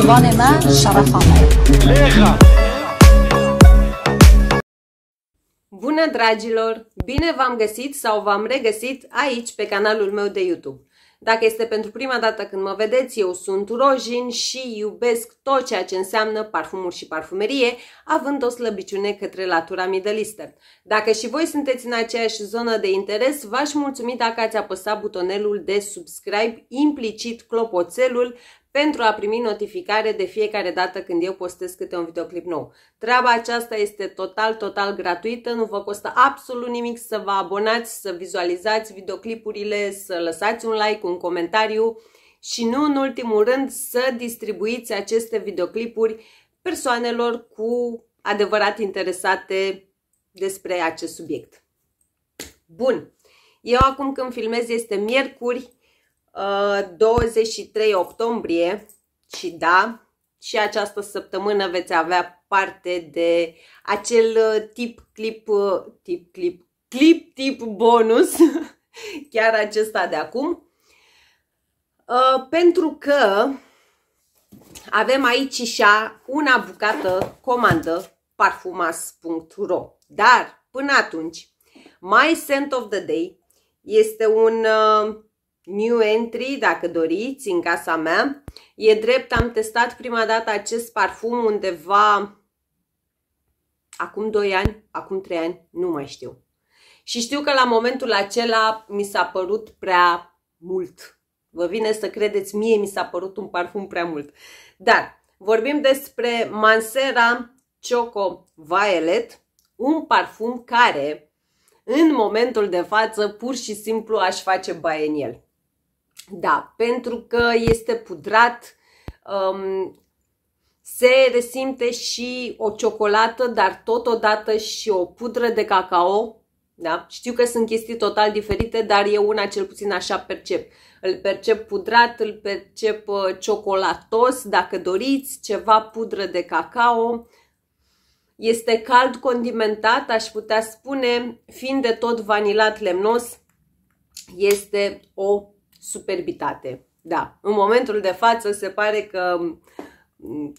زبان ما Bună dragilor! Bine v-am găsit sau v-am regăsit aici pe canalul meu de YouTube. Dacă este pentru prima dată când mă vedeți, eu sunt Rojin și iubesc tot ceea ce înseamnă parfumuri și parfumerie, având o slăbiciune către latura midelistă. Dacă și voi sunteți în aceeași zonă de interes, v-aș mulțumi dacă ați apăsat butonelul de subscribe, implicit clopoțelul, pentru a primi notificare de fiecare dată când eu postez câte un videoclip nou. Treaba aceasta este total, total gratuită, nu vă costă absolut nimic să vă abonați, să vizualizați videoclipurile, să lăsați un like, un comentariu și nu în ultimul rând să distribuiți aceste videoclipuri persoanelor cu adevărat interesate despre acest subiect. Bun, eu acum când filmez este miercuri, 23 uh, octombrie și da, și această săptămână veți avea parte de acel uh, tip clip, uh, tip clip, clip tip bonus, chiar acesta de acum. Pentru că avem aici și una bucată comandă parfumas.ro. Dar până atunci, My Scent of the Day este un uh, new entry, dacă doriți, în casa mea. E drept, am testat prima dată acest parfum undeva acum 2 ani, acum 3 ani, nu mai știu. Și știu că la momentul acela mi s-a părut prea mult. Vă vine să credeți, mie mi s-a părut un parfum prea mult. Dar vorbim despre Mansera Choco Violet, un parfum care în momentul de față pur și simplu aș face baie în el. Da, pentru că este pudrat, um, se resimte și o ciocolată, dar totodată și o pudră de cacao. Da? Știu că sunt chestii total diferite, dar eu una cel puțin așa percep. Îl percep pudrat, îl percep uh, ciocolatos, dacă doriți, ceva pudră de cacao. Este cald condimentat, aș putea spune, fiind de tot vanilat lemnos, este o superbitate. Da, în momentul de față se pare că,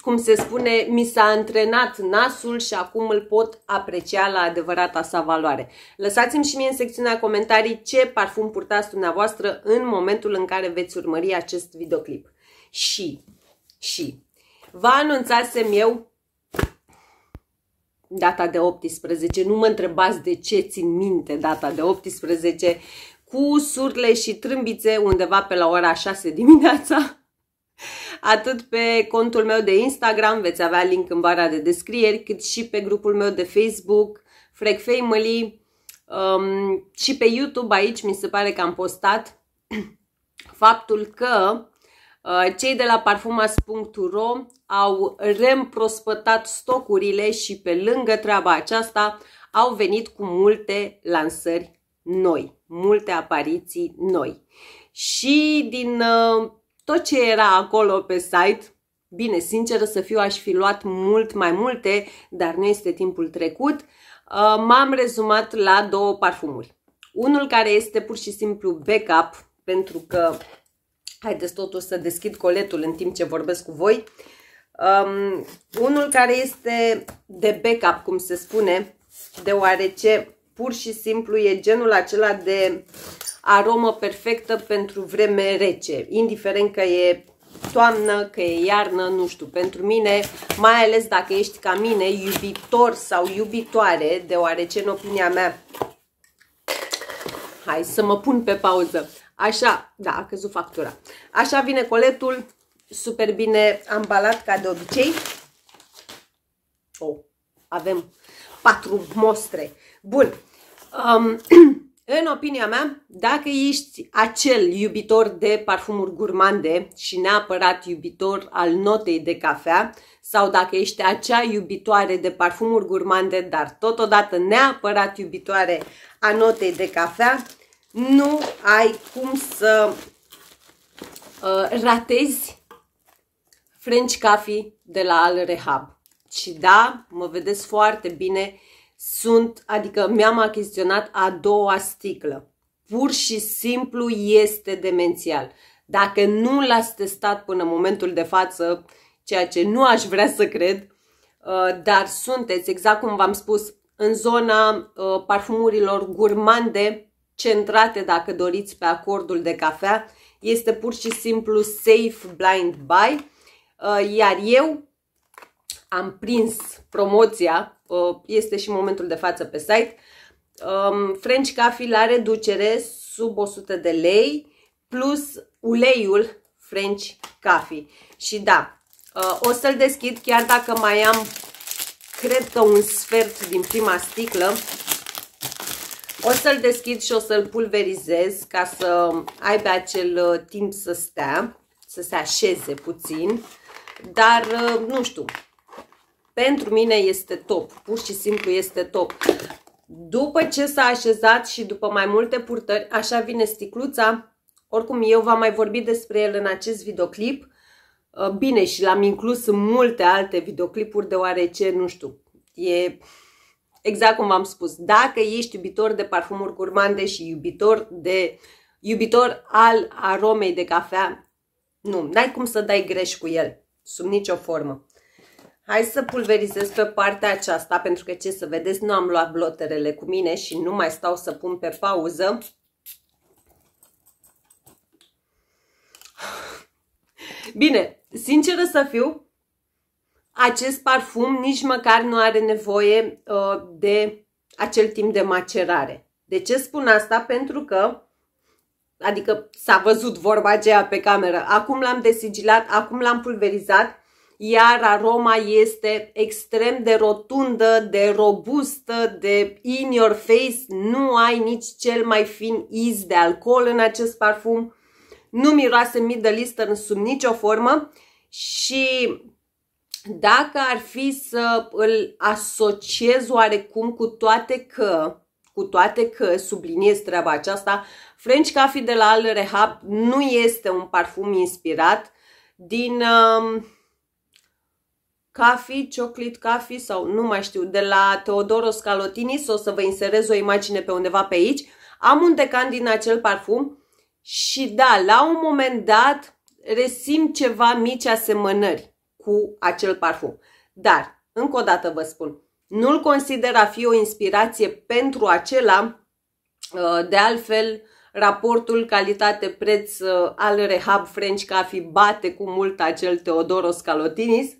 cum se spune, mi s-a antrenat nasul și acum îl pot aprecia la adevărata sa valoare. Lăsați-mi și mie în secțiunea comentarii ce parfum purtați dumneavoastră în momentul în care veți urmări acest videoclip. Și, și, vă anunțasem eu data de 18. Nu mă întrebați de ce țin minte data de 18 cu surle și trâmbițe undeva pe la ora 6 dimineața. Atât pe contul meu de Instagram, veți avea link în bara de descrieri, cât și pe grupul meu de Facebook, Freak Family, um, și pe YouTube aici mi se pare că am postat faptul că uh, cei de la parfumas.ro au reîmprospătat stocurile și pe lângă treaba aceasta au venit cu multe lansări noi multe apariții noi. Și din uh, tot ce era acolo pe site, bine, sinceră să fiu, aș fi luat mult mai multe, dar nu este timpul trecut, uh, m-am rezumat la două parfumuri. Unul care este pur și simplu backup, pentru că Haideți totuși să deschid coletul în timp ce vorbesc cu voi. Um, unul care este de backup, cum se spune, deoarece pur și simplu e genul acela de aromă perfectă pentru vreme rece, indiferent că e toamnă, că e iarnă, nu știu, pentru mine, mai ales dacă ești ca mine, iubitor sau iubitoare, deoarece în opinia mea, hai să mă pun pe pauză, așa, da, a căzut factura, așa vine coletul, super bine ambalat ca de obicei, oh, avem patru mostre, bun, Um, în opinia mea, dacă ești acel iubitor de parfumuri gurmande și neapărat iubitor al notei de cafea, sau dacă ești acea iubitoare de parfumuri gurmande, dar totodată neapărat iubitoare a notei de cafea, nu ai cum să uh, ratezi French Coffee de la Al Rehab. Și da, mă vedeți foarte bine sunt, adică mi-am achiziționat a doua sticlă. Pur și simplu este demențial. Dacă nu l-ați testat până în momentul de față, ceea ce nu aș vrea să cred, uh, dar sunteți, exact cum v-am spus, în zona uh, parfumurilor gurmande, centrate, dacă doriți, pe acordul de cafea. Este pur și simplu safe blind buy, uh, iar eu am prins promoția, este și momentul de față pe site, um, French Coffee la reducere sub 100 de lei plus uleiul French Coffee. Și da, uh, o să-l deschid chiar dacă mai am, cred că un sfert din prima sticlă. O să-l deschid și o să-l pulverizez ca să aibă acel uh, timp să stea, să se așeze puțin. Dar, uh, nu știu, pentru mine este top, pur și simplu este top. După ce s-a așezat și după mai multe purtări, așa vine sticluța. Oricum, eu v-am mai vorbit despre el în acest videoclip. Uh, bine, și l-am inclus în multe alte videoclipuri, deoarece, nu știu, e exact cum v-am spus. Dacă ești iubitor de parfumuri gurmande și iubitor, de, iubitor al aromei de cafea, nu, n-ai cum să dai greș cu el, sub nicio formă. Hai să pulverizez pe partea aceasta, pentru că ce să vedeți, nu am luat bloterele cu mine și nu mai stau să pun pe pauză. Bine, sinceră să fiu, acest parfum nici măcar nu are nevoie uh, de acel timp de macerare. De ce spun asta? Pentru că, adică s-a văzut vorba aceea pe cameră, acum l-am desigilat, acum l-am pulverizat, iar aroma este extrem de rotundă, de robustă, de in your face, nu ai nici cel mai fin iz de alcool în acest parfum, nu miroase Middle Eastern sub nicio formă și dacă ar fi să îl asociez oarecum cu toate că cu toate că subliniez treaba aceasta, French Coffee de la Al Rehab nu este un parfum inspirat din uh, Cafi, Chocolate Cafi sau nu mai știu, de la Teodoro Scalotini, o să vă inserez o imagine pe undeva pe aici. Am un decan din acel parfum și da, la un moment dat resim ceva mici asemănări cu acel parfum. Dar, încă o dată vă spun, nu-l consider a fi o inspirație pentru acela, uh, de altfel, raportul calitate-preț uh, al Rehab French Coffee bate cu mult acel Teodoro Scalotinis,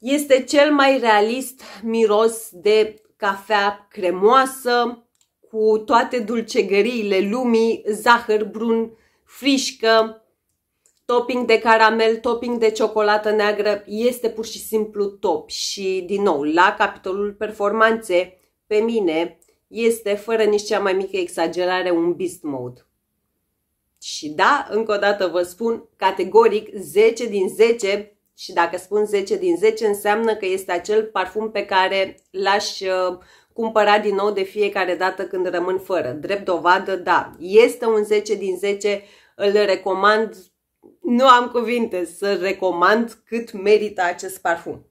este cel mai realist miros de cafea cremoasă cu toate dulcegăriile lumii, zahăr brun, frișcă, topping de caramel, topping de ciocolată neagră, este pur și simplu top. Și din nou, la capitolul performanțe, pe mine este fără nici cea mai mică exagerare un beast mode. Și da, încă o dată vă spun, categoric 10 din 10 și dacă spun 10 din 10, înseamnă că este acel parfum pe care l-aș uh, cumpăra din nou de fiecare dată când rămân fără. Drept dovadă, da, este un 10 din 10, îl recomand, nu am cuvinte să recomand cât merită acest parfum.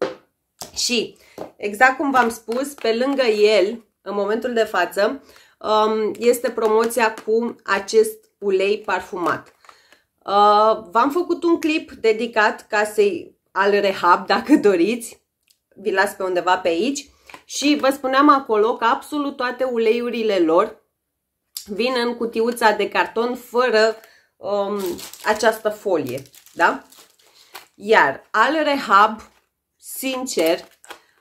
Și, exact cum v-am spus, pe lângă el, în momentul de față, um, este promoția cu acest ulei parfumat. Uh, v-am făcut un clip dedicat ca să-i al rehab, dacă doriți. Vi las pe undeva pe aici. Și vă spuneam acolo că absolut toate uleiurile lor vin în cutiuța de carton fără um, această folie. Da? Iar al rehab, sincer,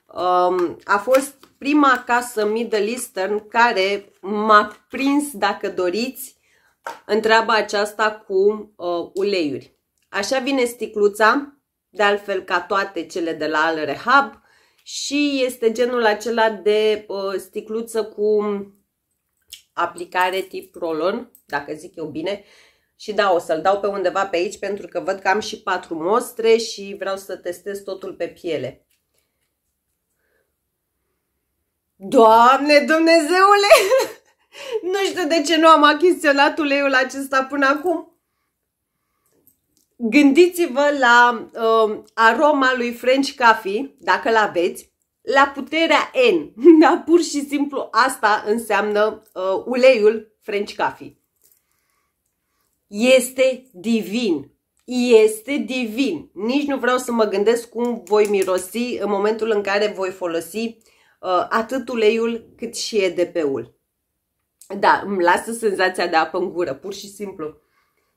um, a fost prima casă Middle Eastern care m-a prins, dacă doriți, întreaba aceasta cu uh, uleiuri. Așa vine sticluța de altfel ca toate cele de la Al Rehab și este genul acela de uh, sticluță cu aplicare tip rolon, dacă zic eu bine, și da, o să-l dau pe undeva pe aici pentru că văd că am și patru mostre și vreau să testez totul pe piele. Doamne Dumnezeule! nu știu de ce nu am achiziționat uleiul acesta până acum. Gândiți-vă la uh, aroma lui French Coffee, dacă l-aveți, la puterea N. Da, pur și simplu asta înseamnă uh, uleiul French Coffee. Este divin. Este divin. Nici nu vreau să mă gândesc cum voi mirosi în momentul în care voi folosi uh, atât uleiul cât și EDP-ul. Da, îmi lasă senzația de apă în gură, pur și simplu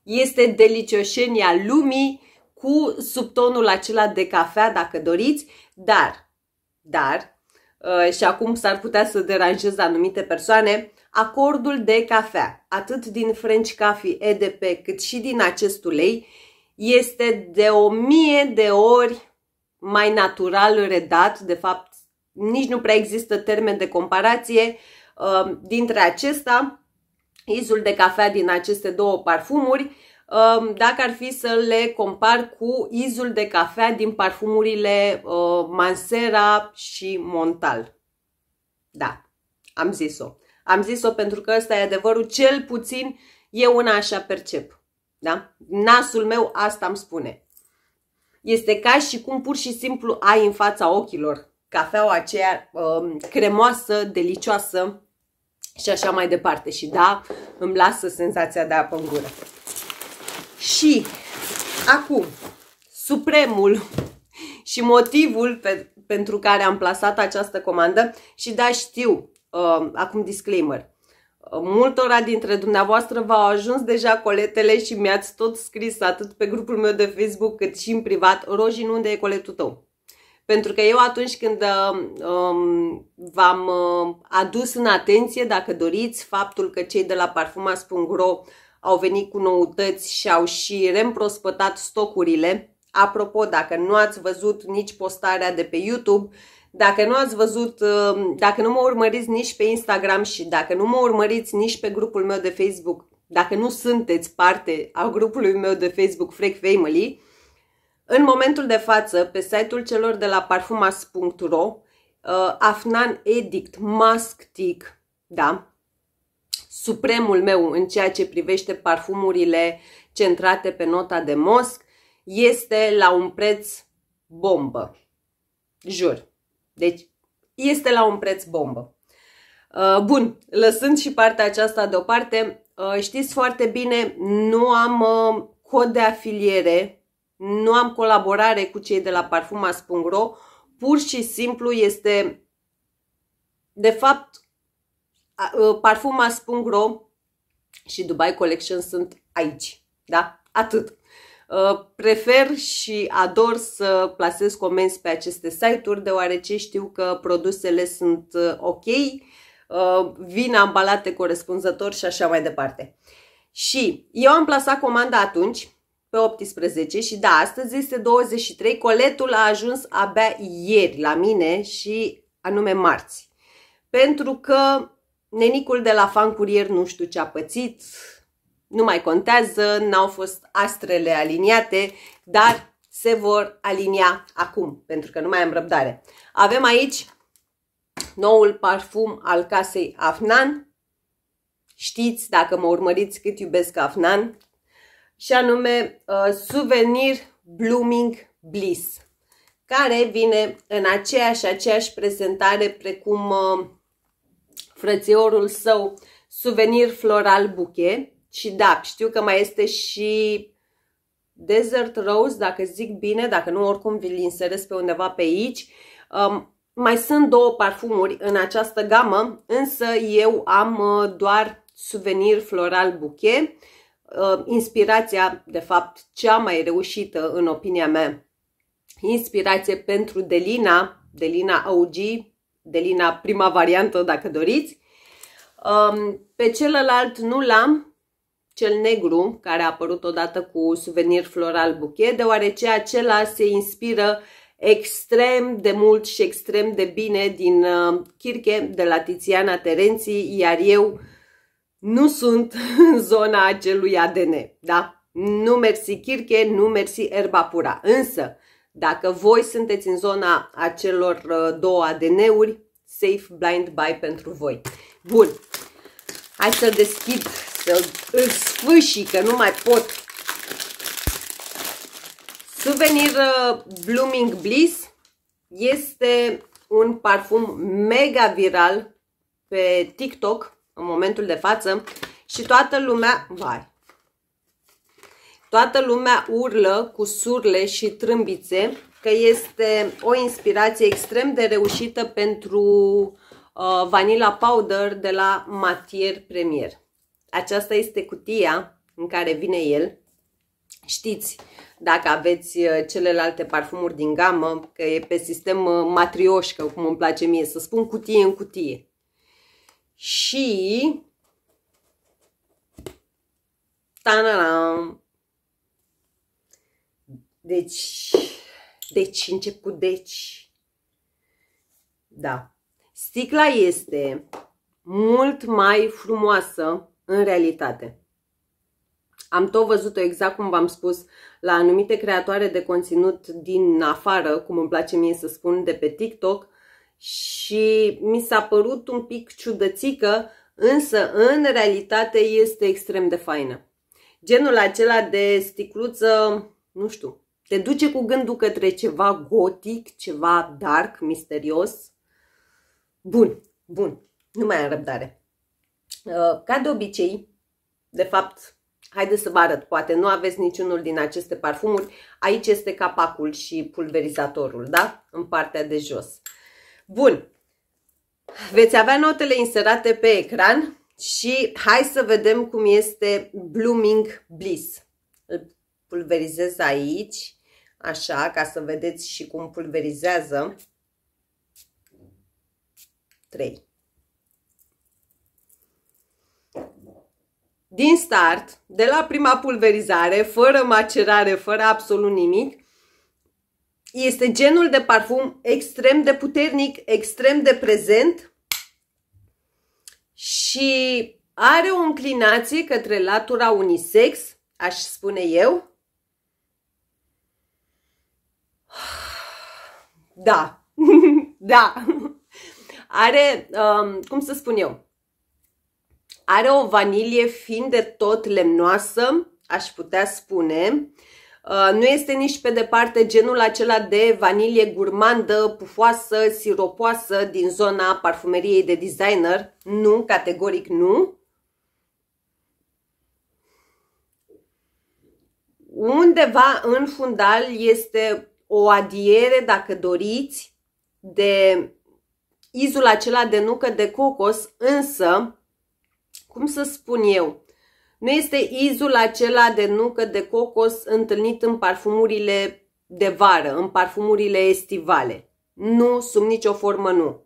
este delicioșenia lumii cu subtonul acela de cafea, dacă doriți, dar, dar, uh, și acum s-ar putea să deranjez anumite persoane, acordul de cafea, atât din French Coffee EDP, cât și din acest ulei, este de o mie de ori mai natural redat, de fapt nici nu prea există termen de comparație uh, dintre acesta izul de cafea din aceste două parfumuri, um, dacă ar fi să le compar cu izul de cafea din parfumurile uh, Mansera și Montal. Da, am zis-o. Am zis-o pentru că ăsta e adevărul, cel puțin eu una așa percep. Da? Nasul meu asta îmi spune. Este ca și cum pur și simplu ai în fața ochilor cafeaua aceea um, cremoasă, delicioasă, și așa mai departe. Și da, îmi lasă senzația de apă în gură. Și acum, supremul și motivul pe, pentru care am plasat această comandă și da, știu, uh, acum disclaimer, uh, multora dintre dumneavoastră v-au ajuns deja coletele și mi-ați tot scris atât pe grupul meu de Facebook cât și în privat, Rojin, unde e coletul tău? Pentru că eu atunci când um, um v-am um, adus în atenție, dacă doriți, faptul că cei de la parfumas.ro au venit cu noutăți și au și reîmprospătat stocurile. Apropo, dacă nu ați văzut nici postarea de pe YouTube, dacă nu ați văzut, um, dacă nu mă urmăriți nici pe Instagram și dacă nu mă urmăriți nici pe grupul meu de Facebook, dacă nu sunteți parte a grupului meu de Facebook Freak Family, în momentul de față, pe site-ul celor de la parfumas.ro, uh, Afnan Edict Mask Tick, da, supremul meu în ceea ce privește parfumurile centrate pe nota de mosc, este la un preț bombă. Jur. Deci, este la un preț bombă. Uh, bun, lăsând și partea aceasta deoparte, uh, știți foarte bine, nu am uh, cod de afiliere nu am colaborare cu cei de la parfumas.ro, pur și simplu este, de fapt, ă, parfumas.ro și Dubai Collection sunt aici, da? Atât. Ă, prefer și ador să plasez comenzi pe aceste site-uri, deoarece știu că produsele sunt ă, ok, vin ambalate corespunzător și așa mai departe. Și eu am plasat comanda atunci, pe 18 și da, astăzi este 23, coletul a ajuns abia ieri la mine și anume marți. Pentru că nenicul de la fan curier nu știu ce a pățit, nu mai contează, n-au fost astrele aliniate, dar se vor alinia acum, pentru că nu mai am răbdare. Avem aici noul parfum al casei Afnan. Știți, dacă mă urmăriți, cât iubesc Afnan, și anume uh, Souvenir Blooming Bliss, care vine în aceeași, aceeași prezentare precum uh, frățiorul său Souvenir Floral Buche. Și da, știu că mai este și Desert Rose, dacă zic bine, dacă nu, oricum vi-l inserez pe undeva pe aici. Um, mai sunt două parfumuri în această gamă, însă eu am uh, doar Souvenir Floral Bouquet Uh, inspirația, de fapt, cea mai reușită, în opinia mea, inspirație pentru Delina, Delina OG, Delina prima variantă, dacă doriți. Um, pe celălalt nu l-am, cel negru, care a apărut odată cu suvenir floral buchet, deoarece acela se inspiră extrem de mult și extrem de bine din Kirche, uh, de la Tiziana Terenții, iar eu nu sunt în zona acelui ADN, da? Nu mersi chirche, nu mersi erba pura. Însă, dacă voi sunteți în zona acelor uh, două ADN-uri, safe blind buy pentru voi. Bun, hai să deschid, să îl sfâșii, că nu mai pot. Souvenir uh, Blooming Bliss este un parfum mega viral pe TikTok în momentul de față și toată lumea, vai, toată lumea urlă cu surle și trâmbițe că este o inspirație extrem de reușită pentru uh, Vanilla Powder de la Matier Premier. Aceasta este cutia în care vine el. Știți, dacă aveți uh, celelalte parfumuri din gamă, că e pe sistem uh, matrioșcă, cum îmi place mie să spun, cutie în cutie și Tanaram. Deci, deci, încep cu deci. Da. Sticla este mult mai frumoasă în realitate. Am tot văzut-o exact cum v-am spus la anumite creatoare de conținut din afară, cum îmi place mie să spun, de pe TikTok, și mi s-a părut un pic ciudățică, însă în realitate este extrem de faină. Genul acela de sticluță, nu știu, te duce cu gândul către ceva gotic, ceva dark, misterios. Bun, bun, nu mai am răbdare. Uh, ca de obicei, de fapt, haideți să vă arăt, poate nu aveți niciunul din aceste parfumuri. Aici este capacul și pulverizatorul, da? În partea de jos. Bun, veți avea notele inserate pe ecran și hai să vedem cum este Blooming Bliss. Îl pulverizez aici, așa, ca să vedeți și cum pulverizează. 3. Din start, de la prima pulverizare, fără macerare, fără absolut nimic, este genul de parfum extrem de puternic, extrem de prezent și are o înclinație către latura unisex, aș spune eu. Da, da, are, um, cum să spun eu, are o vanilie fin de tot lemnoasă, aș putea spune, Uh, nu este nici pe departe genul acela de vanilie gurmandă, pufoasă, siropoasă din zona parfumeriei de designer. Nu, categoric nu. Undeva în fundal este o adiere, dacă doriți, de izul acela de nucă de cocos, însă, cum să spun eu, nu este izul acela de nucă de cocos întâlnit în parfumurile de vară, în parfumurile estivale. Nu, sub nicio formă nu.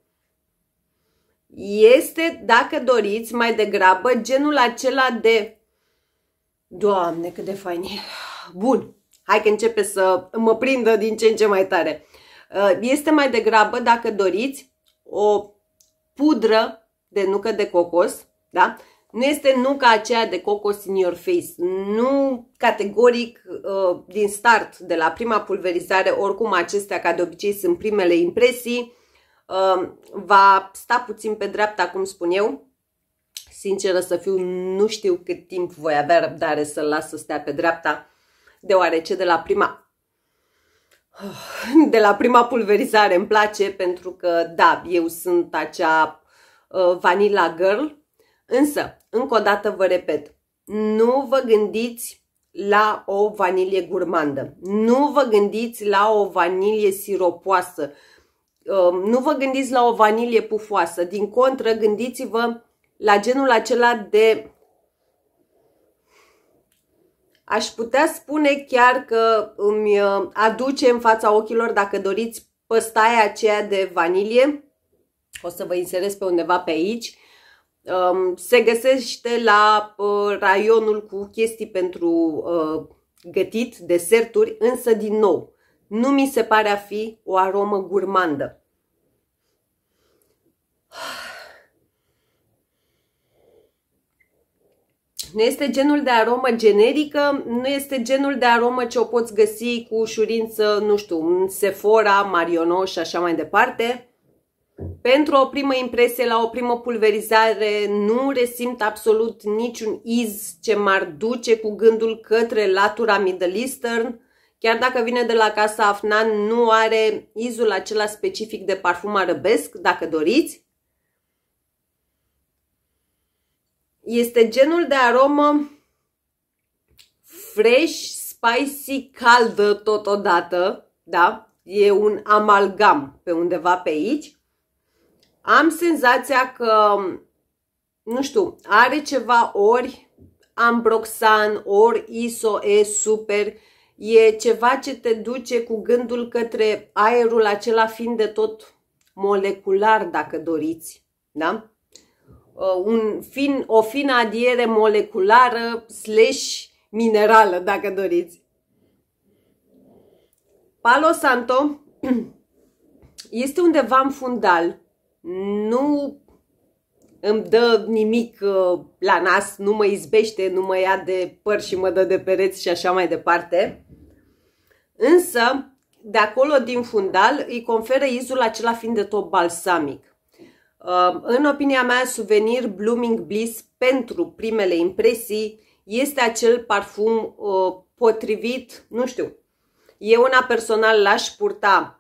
Este, dacă doriți, mai degrabă genul acela de... Doamne, cât de fain e! Bun, hai că începe să mă prindă din ce în ce mai tare. Uh, este mai degrabă, dacă doriți, o pudră de nucă de cocos, da? Nu este nuca aceea de Cocos in your face. Nu categoric uh, din start, de la prima pulverizare, oricum acestea ca de obicei sunt primele impresii, uh, va sta puțin pe dreapta, cum spun eu. Sinceră să fiu, nu știu cât timp voi avea răbdare să-l las să stea pe dreapta, deoarece de la prima de la prima pulverizare îmi place pentru că, da, eu sunt acea uh, Vanilla Girl Însă, încă o dată vă repet, nu vă gândiți la o vanilie gurmandă. Nu vă gândiți la o vanilie siropoasă. Um, nu vă gândiți la o vanilie pufoasă. Din contră, gândiți-vă la genul acela de... Aș putea spune chiar că îmi uh, aduce în fața ochilor, dacă doriți, păstaia aceea de vanilie. O să vă inserez pe undeva pe aici Um, se găsește la uh, raionul cu chestii pentru uh, gătit, deserturi, însă din nou, nu mi se pare a fi o aromă gurmandă. Nu este genul de aromă generică, nu este genul de aromă ce o poți găsi cu ușurință, nu știu, în Sephora, Marionos și așa mai departe. Pentru o primă impresie, la o primă pulverizare, nu resimt absolut niciun iz ce m-ar duce cu gândul către latura Middle Eastern. Chiar dacă vine de la casa Afnan, nu are izul acela specific de parfum arăbesc, dacă doriți. Este genul de aromă fresh, spicy, caldă totodată, da? E un amalgam pe undeva pe aici am senzația că, nu știu, are ceva ori ambroxan, ori ISO, e super, e ceva ce te duce cu gândul către aerul acela fiind de tot molecular, dacă doriți, da? Uh, un fin, o fină adiere moleculară slash minerală, dacă doriți. Palo Santo este undeva în fundal, nu îmi dă nimic uh, la nas, nu mă izbește, nu mă ia de păr și mă dă de pereți și așa mai departe. Însă, de acolo, din fundal, îi conferă izul acela fiind de tot balsamic. Uh, în opinia mea, suvenir Blooming Bliss pentru primele impresii este acel parfum uh, potrivit, nu știu, eu una personal l-aș purta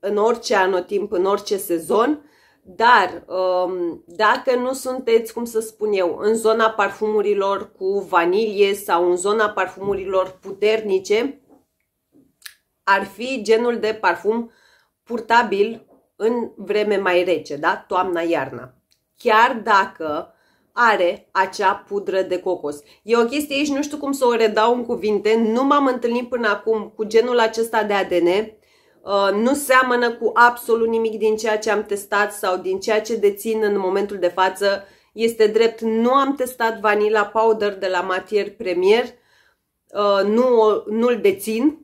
în orice anotimp, în orice sezon, dar um, dacă nu sunteți, cum să spun eu, în zona parfumurilor cu vanilie sau în zona parfumurilor puternice, ar fi genul de parfum purtabil în vreme mai rece, da? Toamna-iarna. Chiar dacă are acea pudră de cocos. E o chestie aici, nu știu cum să o redau în cuvinte, nu m-am întâlnit până acum cu genul acesta de ADN, Uh, nu seamănă cu absolut nimic din ceea ce am testat sau din ceea ce dețin în momentul de față. Este drept, nu am testat Vanilla Powder de la Matier Premier, uh, nu, nu-l dețin,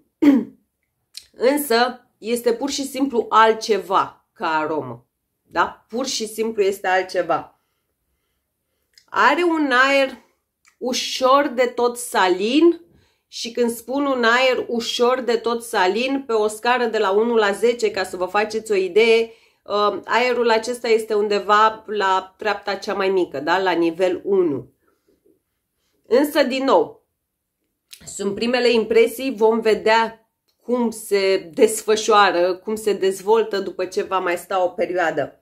însă este pur și simplu altceva ca aromă. Da? Pur și simplu este altceva. Are un aer ușor de tot salin, și când spun un aer ușor de tot salin, pe o scară de la 1 la 10, ca să vă faceți o idee, uh, aerul acesta este undeva la treapta cea mai mică, da? la nivel 1. Însă, din nou, sunt primele impresii, vom vedea cum se desfășoară, cum se dezvoltă după ce va mai sta o perioadă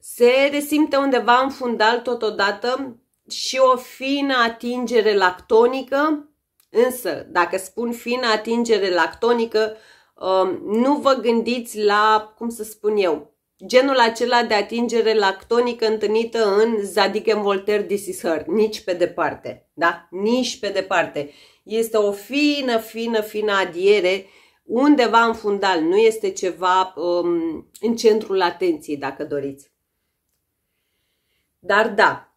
se resimte undeva în fundal totodată și o fină atingere lactonică, însă dacă spun fină atingere lactonică, um, nu vă gândiți la, cum să spun eu, genul acela de atingere lactonică întâlnită în Zadigem Voltaire This Her, nici pe departe, da? Nici pe departe. Este o fină, fină, fină adiere undeva în fundal, nu este ceva um, în centrul atenției, dacă doriți. Dar da,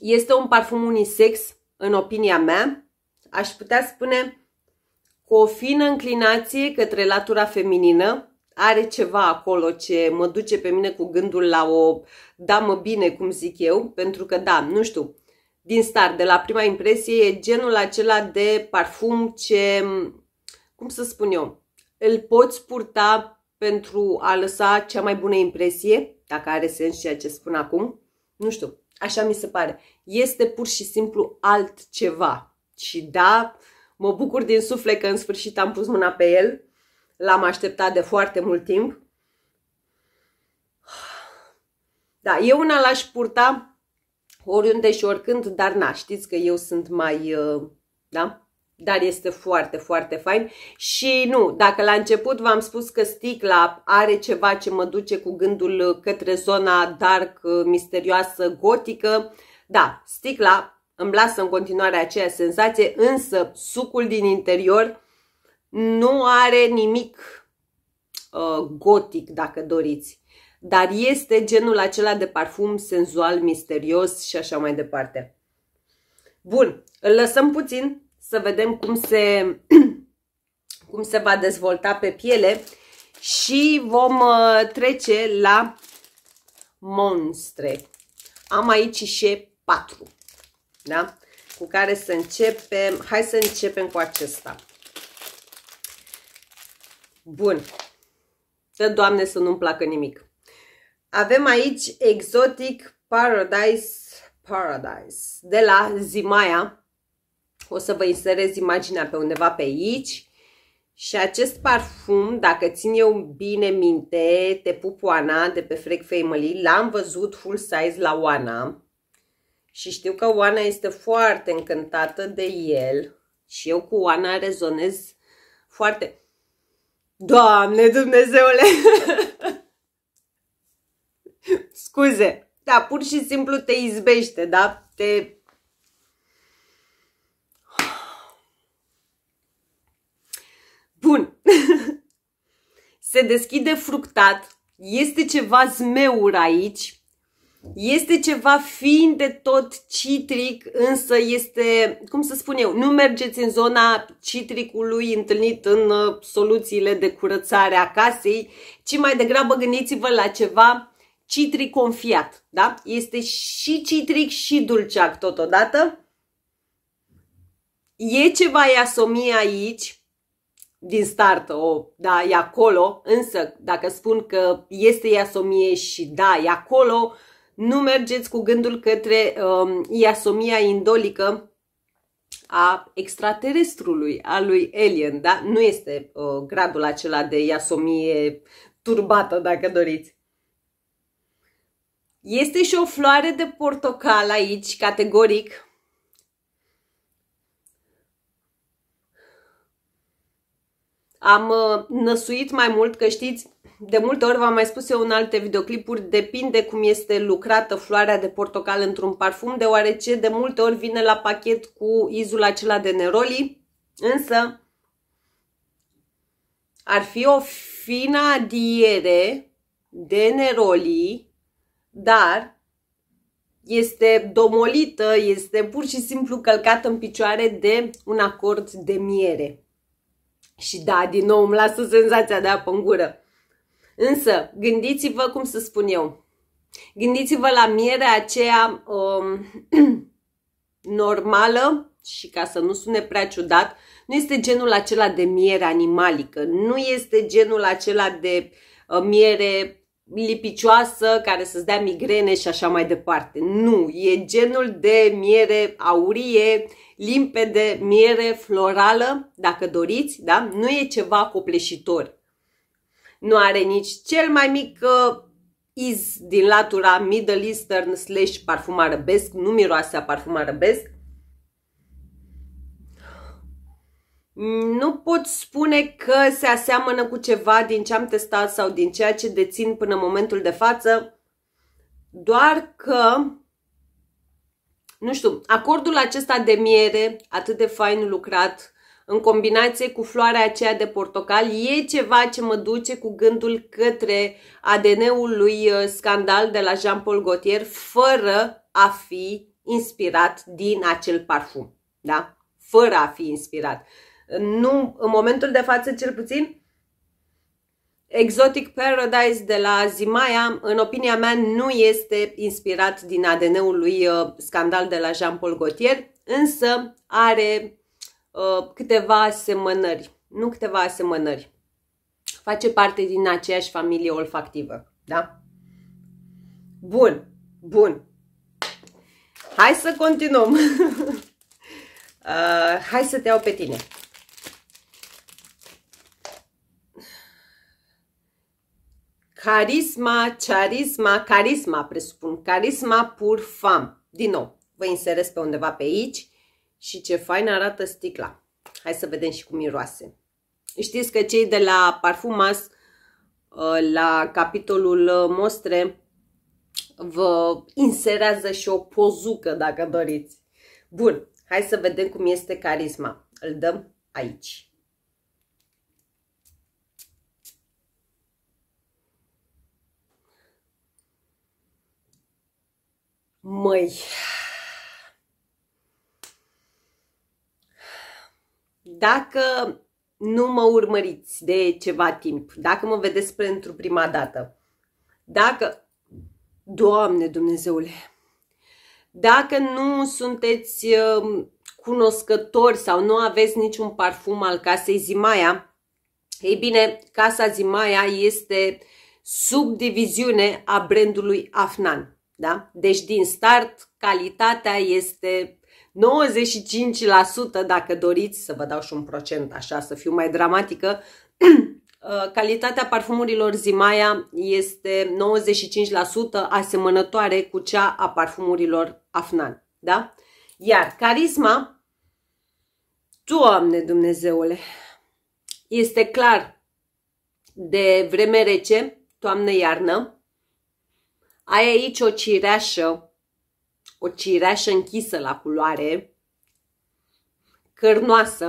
este un parfum unisex, în opinia mea. Aș putea spune cu o fină înclinație către latura feminină. Are ceva acolo ce mă duce pe mine cu gândul la o damă bine, cum zic eu, pentru că da, nu știu, din start, de la prima impresie, e genul acela de parfum ce, cum să spun eu, îl poți purta pentru a lăsa cea mai bună impresie, dacă are sens ceea ce spun acum, nu știu, Așa mi se pare. Este pur și simplu altceva. Și da, mă bucur din suflet că în sfârșit am pus mâna pe el. L-am așteptat de foarte mult timp. Da, eu una l-aș purta oriunde și oricând, dar na, știți că eu sunt mai, uh, da, dar este foarte, foarte fain. Și nu, dacă la început v-am spus că sticla are ceva ce mă duce cu gândul către zona dark, misterioasă, gotică, da, sticla îmi lasă în continuare aceea senzație, însă sucul din interior nu are nimic uh, gotic, dacă doriți, dar este genul acela de parfum senzual, misterios și așa mai departe. Bun, îl lăsăm puțin să vedem cum se, cum se va dezvolta pe piele și vom uh, trece la monstre. Am aici și 4, da? Cu care să începem, hai să începem cu acesta. Bun, dă Doamne să nu-mi placă nimic. Avem aici Exotic Paradise Paradise de la Zimaya o să vă inserez imaginea pe undeva pe aici. Și acest parfum, dacă țin eu bine minte, te pup Oana de pe Freak Family, l-am văzut full size la Oana. Și știu că Oana este foarte încântată de el. Și eu cu Oana rezonez foarte... Doamne Dumnezeule! Scuze! Da, pur și simplu te izbește, da? Te se deschide fructat, este ceva zmeur aici, este ceva fin de tot citric, însă este, cum să spun eu, nu mergeți în zona citricului întâlnit în uh, soluțiile de curățare a casei, ci mai degrabă gândiți-vă la ceva citric confiat, da? Este și citric și dulceac totodată. E ceva iasomie aici, din start o, da, e acolo, însă dacă spun că este iasomie și da, e acolo, nu mergeți cu gândul către um, iasomia indolică a extraterestrului, a lui Alien, da? Nu este uh, gradul acela de iasomie turbată, dacă doriți. Este și o floare de portocal aici, categoric, am uh, năsuit mai mult, că știți, de multe ori v-am mai spus eu în alte videoclipuri, depinde cum este lucrată floarea de portocal într-un parfum, deoarece de multe ori vine la pachet cu izul acela de neroli, însă ar fi o fină adiere de neroli, dar este domolită, este pur și simplu călcată în picioare de un acord de miere. Și da, din nou îmi lasă senzația de apă în gură. Însă, gândiți-vă cum să spun eu. Gândiți-vă la mierea aceea um, normală și ca să nu sune prea ciudat, nu este genul acela de miere animalică, nu este genul acela de uh, miere lipicioasă care să-ți dea migrene și așa mai departe. Nu, e genul de miere aurie, limpede, miere, florală, dacă doriți, da? Nu e ceva copleșitor. Nu are nici cel mai mic uh, iz din latura Middle Eastern slash parfum arabesc, nu miroase a parfum arabesc. Nu pot spune că se aseamănă cu ceva din ce am testat sau din ceea ce dețin până în momentul de față, doar că nu știu, acordul acesta de miere, atât de fain lucrat, în combinație cu floarea aceea de portocal, e ceva ce mă duce cu gândul către ADN-ul lui uh, Scandal de la Jean-Paul Gaultier, fără a fi inspirat din acel parfum. Da? Fără a fi inspirat. Nu, în momentul de față, cel puțin, Exotic Paradise de la Zimaya, în opinia mea, nu este inspirat din ADN-ul lui uh, Scandal de la Jean-Paul Gaultier, însă are uh, câteva asemănări, nu câteva asemănări. Face parte din aceeași familie olfactivă, da? Bun, bun. Hai să continuăm. uh, hai să te iau pe tine. Carisma, charisma, carisma, presupun. Carisma pur fam. Din nou, vă inserez pe undeva pe aici și ce fain arată sticla. Hai să vedem și cum miroase. Știți că cei de la Parfumas, uh, la capitolul uh, mostre, vă inserează și o pozucă, dacă doriți. Bun, hai să vedem cum este carisma. Îl dăm aici. Măi, dacă nu mă urmăriți de ceva timp, dacă mă vedeți pentru prima dată, dacă, Doamne Dumnezeule, dacă nu sunteți um, cunoscători sau nu aveți niciun parfum al casei Zimaia, ei bine, Casa Zimaia este subdiviziune a brandului Afnan. Da? Deci din start calitatea este 95% dacă doriți să vă dau și un procent așa să fiu mai dramatică uh, calitatea parfumurilor Zimaya este 95% asemănătoare cu cea a parfumurilor Afnan. Da? Iar carisma, Doamne Dumnezeule, este clar de vreme rece, toamnă-iarnă, ai aici o cireașă, o cireașă închisă la culoare, cărnoasă,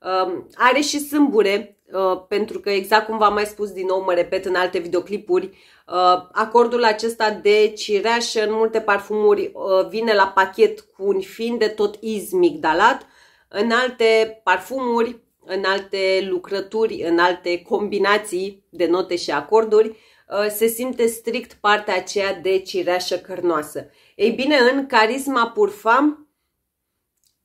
um, are și sâmbure, uh, pentru că exact cum v-am mai spus din nou, mă repet în alte videoclipuri, uh, acordul acesta de cireașă în multe parfumuri uh, vine la pachet cu un fin de tot izmigdalat. în alte parfumuri, în alte lucrături, în alte combinații de note și acorduri, Uh, se simte strict partea aceea de cireașă cărnoasă. Ei bine, în carisma purfam,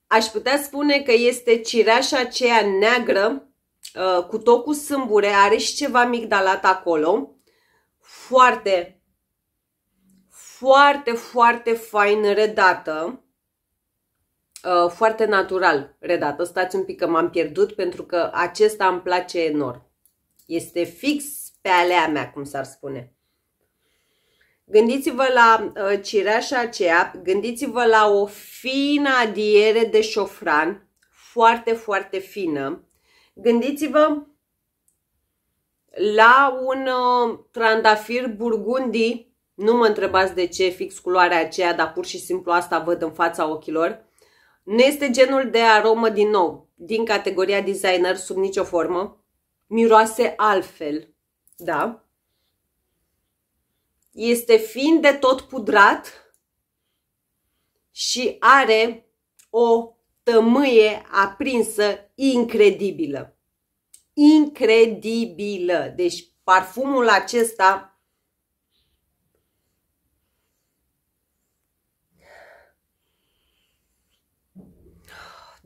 aș putea spune că este cireașa aceea neagră, uh, cu tocul sâmbure, are și ceva migdalat acolo, foarte, foarte, foarte fain redată, uh, foarte natural redată. Stați un pic că m-am pierdut pentru că acesta îmi place enorm. Este fix pe alea mea, cum s-ar spune. Gândiți-vă la uh, cireașa aceea, gândiți-vă la o fină adiere de șofran, foarte, foarte fină. Gândiți-vă la un uh, trandafir burgundi, nu mă întrebați de ce fix culoarea aceea, dar pur și simplu asta văd în fața ochilor. Nu este genul de aromă din nou, din categoria designer sub nicio formă. Miroase altfel, da. Este fin de tot pudrat și are o tămâie aprinsă incredibilă. Incredibilă. Deci parfumul acesta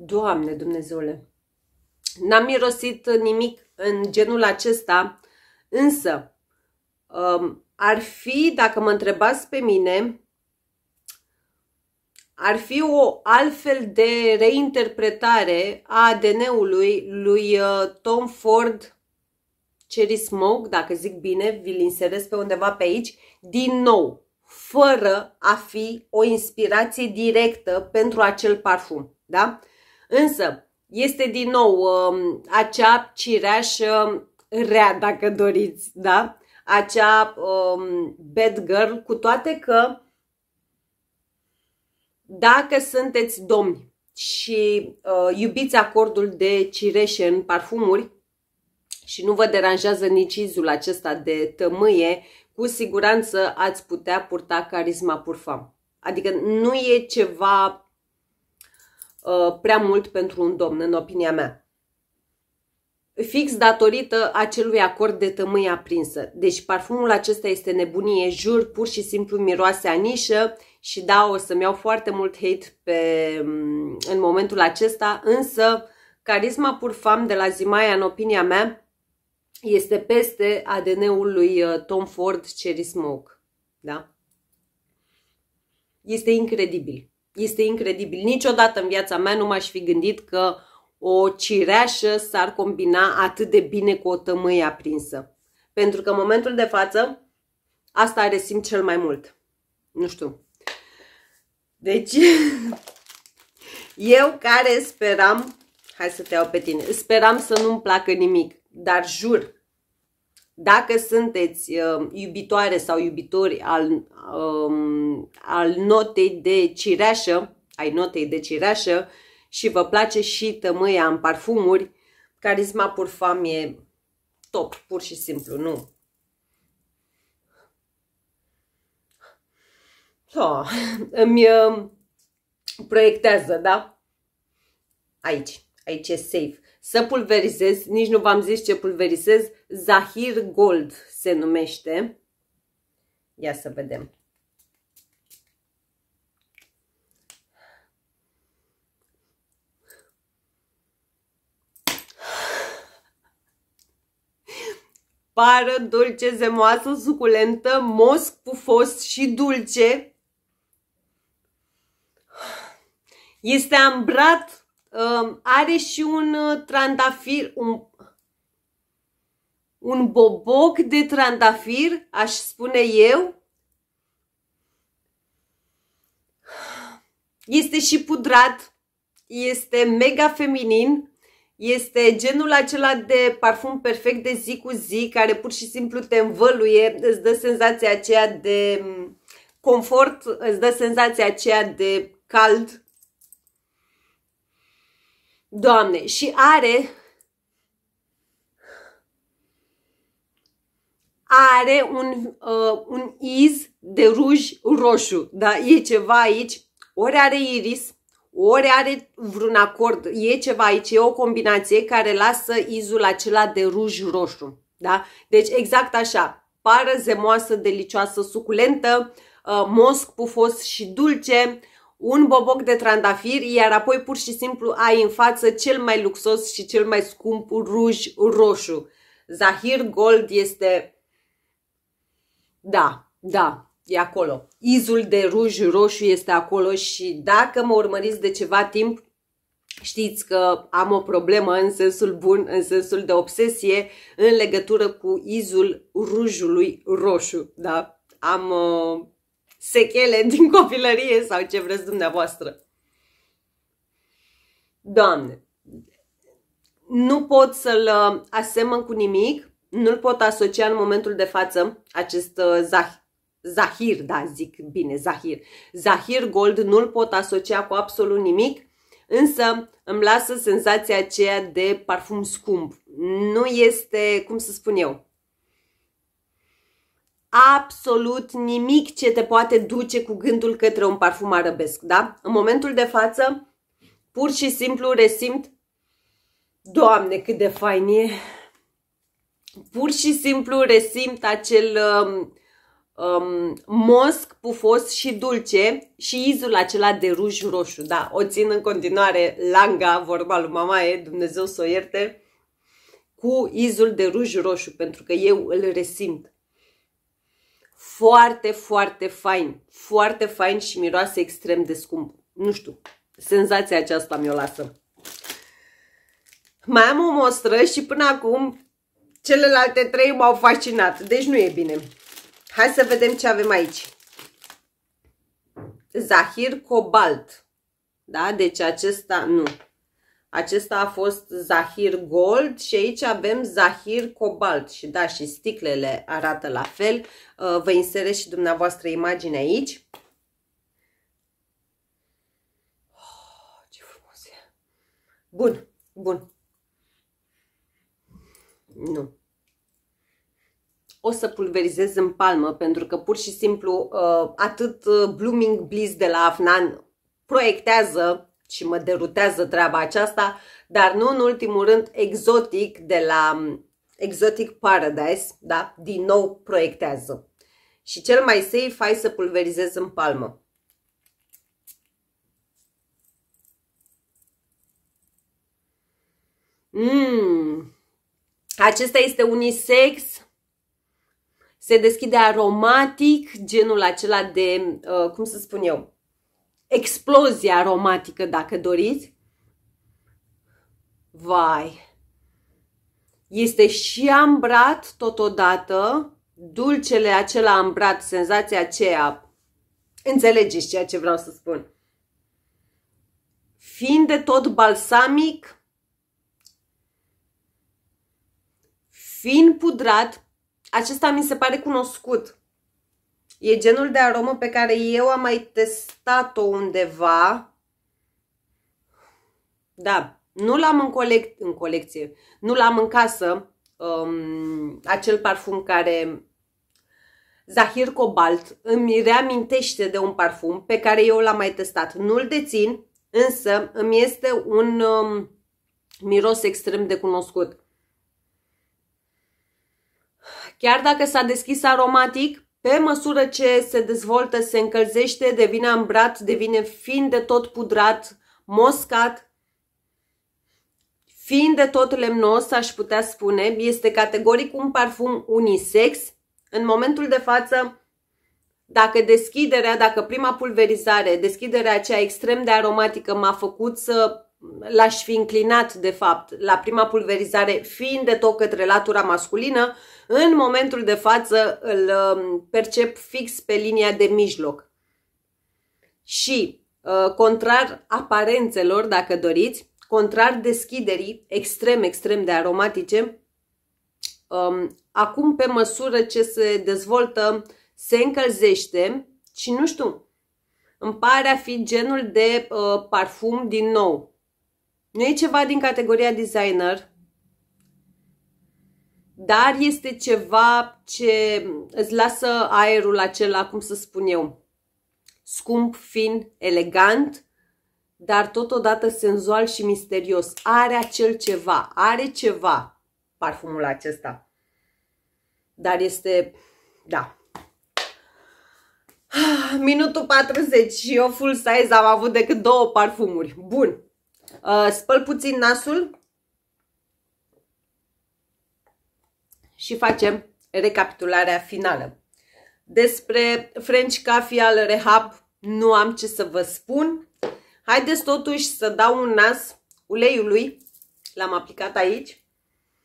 Doamne Dumnezeule! N-am mirosit nimic în genul acesta Însă, um, ar fi, dacă mă întrebați pe mine, ar fi o altfel de reinterpretare a ADN-ului lui uh, Tom Ford Cherry Smoke, dacă zic bine, vi-l inserez pe undeva pe aici, din nou, fără a fi o inspirație directă pentru acel parfum. Da? Însă, este din nou um, acea cireașă rea, dacă doriți, da? Acea um, bad girl, cu toate că dacă sunteți domni și uh, iubiți acordul de cireșe în parfumuri și nu vă deranjează nici izul acesta de tămâie, cu siguranță ați putea purta carisma purfam. Adică nu e ceva uh, prea mult pentru un domn, în opinia mea fix datorită acelui acord de tămâie aprinsă. Deci parfumul acesta este nebunie, jur, pur și simplu miroase a nișă și da, o să-mi iau foarte mult hate pe, mm, în momentul acesta, însă carisma Purfam de la Zimaia, în opinia mea, este peste ADN-ul lui uh, Tom Ford Cherry Smoke. Da? Este incredibil. Este incredibil. Niciodată în viața mea nu m-aș fi gândit că uh, o cireașă s-ar combina atât de bine cu o tămâie aprinsă. Pentru că în momentul de față, asta resimt cel mai mult. Nu știu. Deci, eu care speram, hai să te iau pe tine, speram să nu-mi placă nimic, dar jur, dacă sunteți uh, iubitoare sau iubitori al, uh, al notei de cireașă, ai notei de cireașă, și vă place și tămâia în parfumuri, Carisma Purfam e top, pur și simplu, nu. Da, îmi um, proiectează, da? Aici, aici e safe. Să pulverizez, nici nu v-am zis ce pulverizez, Zahir Gold se numește. Ia să vedem. pară, dulce, zemoasă, suculentă, mosc, pufos și dulce. Este ambrat, um, are și un uh, trandafir, un, un boboc de trandafir, aș spune eu. Este și pudrat, este mega feminin este genul acela de parfum perfect de zi cu zi, care pur și simplu te învăluie, îți dă senzația aceea de mm, confort, îți dă senzația aceea de cald. Doamne, și are are un, uh, un iz de ruj roșu, da? E ceva aici, ori are iris, ori are vreun acord, e ceva aici, e o combinație care lasă izul acela de ruj roșu. Da? Deci exact așa, pară zemoasă, delicioasă, suculentă, uh, mosc pufos și dulce, un boboc de trandafir, iar apoi pur și simplu ai în față cel mai luxos și cel mai scump ruj roșu. Zahir Gold este... Da, da, e acolo. Izul de ruj roșu este acolo și dacă mă urmăriți de ceva timp, știți că am o problemă în sensul bun, în sensul de obsesie, în legătură cu izul rujului roșu. Da? Am uh, sechele din copilărie sau ce vreți dumneavoastră. Doamne, nu pot să-l uh, asemăn cu nimic, nu-l pot asocia în momentul de față, acest uh, zah Zahir, da, zic bine, Zahir. Zahir Gold nu-l pot asocia cu absolut nimic, însă îmi lasă senzația aceea de parfum scump. Nu este, cum să spun eu, absolut nimic ce te poate duce cu gândul către un parfum arabesc, da? În momentul de față, pur și simplu resimt, Doamne, cât de fain e! Pur și simplu resimt acel... Uh, um, mosc, pufos și dulce și izul acela de ruj roșu. Da, o țin în continuare langa, vorba lui mamaie, Dumnezeu să o ierte, cu izul de ruj roșu, pentru că eu îl resimt. Foarte, foarte fain, foarte fain și miroase extrem de scump. Nu știu, senzația aceasta mi-o lasă. Mai am o mostră și până acum celelalte trei m-au fascinat, deci nu e bine. Hai să vedem ce avem aici. Zahir Cobalt. Da? Deci acesta, nu. Acesta a fost Zahir Gold și aici avem Zahir Cobalt. Și da, și sticlele arată la fel. Uh, vă inserez și dumneavoastră imagine aici. Oh, ce frumos e. Bun, bun. Nu o să pulverizez în palmă pentru că pur și simplu uh, atât uh, Blooming Bliss de la Afnan proiectează și mă derutează treaba aceasta, dar nu în ultimul rând Exotic de la um, Exotic Paradise, da? din nou proiectează. Și cel mai safe, hai să pulverizez în palmă. Mm. Acesta este unisex se deschide aromatic, genul acela de, uh, cum să spun eu, explozie aromatică, dacă doriți. Vai! Este și ambrat totodată, dulcele acela ambrat, senzația aceea. Înțelegeți ceea ce vreau să spun. Fiind de tot balsamic, fin pudrat, acesta mi se pare cunoscut. E genul de aromă pe care eu am mai testat-o undeva. Da, nu l-am în, colec în colecție, nu l-am în casă, um, acel parfum care Zahir Cobalt îmi reamintește de un parfum pe care eu l-am mai testat. Nu-l dețin, însă îmi este un um, miros extrem de cunoscut. Chiar dacă s-a deschis aromatic, pe măsură ce se dezvoltă, se încălzește, devine ambrat, devine fin de tot pudrat, moscat, fin de tot lemnos, aș putea spune, este categoric un parfum unisex. În momentul de față, dacă deschiderea, dacă prima pulverizare, deschiderea aceea extrem de aromatică m-a făcut să l-aș fi inclinat, de fapt, la prima pulverizare, fiind de tot către latura masculină, în momentul de față îl um, percep fix pe linia de mijloc. Și, uh, contrar aparențelor, dacă doriți, contrar deschiderii extrem, extrem de aromatice, um, acum pe măsură ce se dezvoltă, se încălzește și nu știu, îmi pare a fi genul de uh, parfum din nou. Nu e ceva din categoria designer, dar este ceva ce îți lasă aerul acela, cum să spun eu, scump, fin, elegant, dar totodată senzual și misterios. Are acel ceva, are ceva parfumul acesta. Dar este, da. Ah, minutul 40 și eu full size am avut decât două parfumuri. Bun. Uh, spăl puțin nasul și facem recapitularea finală. Despre French Coffee al Rehab nu am ce să vă spun. Haideți totuși să dau un nas uleiului. L-am aplicat aici.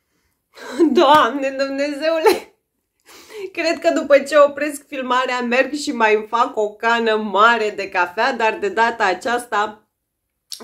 Doamne Dumnezeule! Cred că după ce opresc filmarea merg și mai fac o cană mare de cafea, dar de data aceasta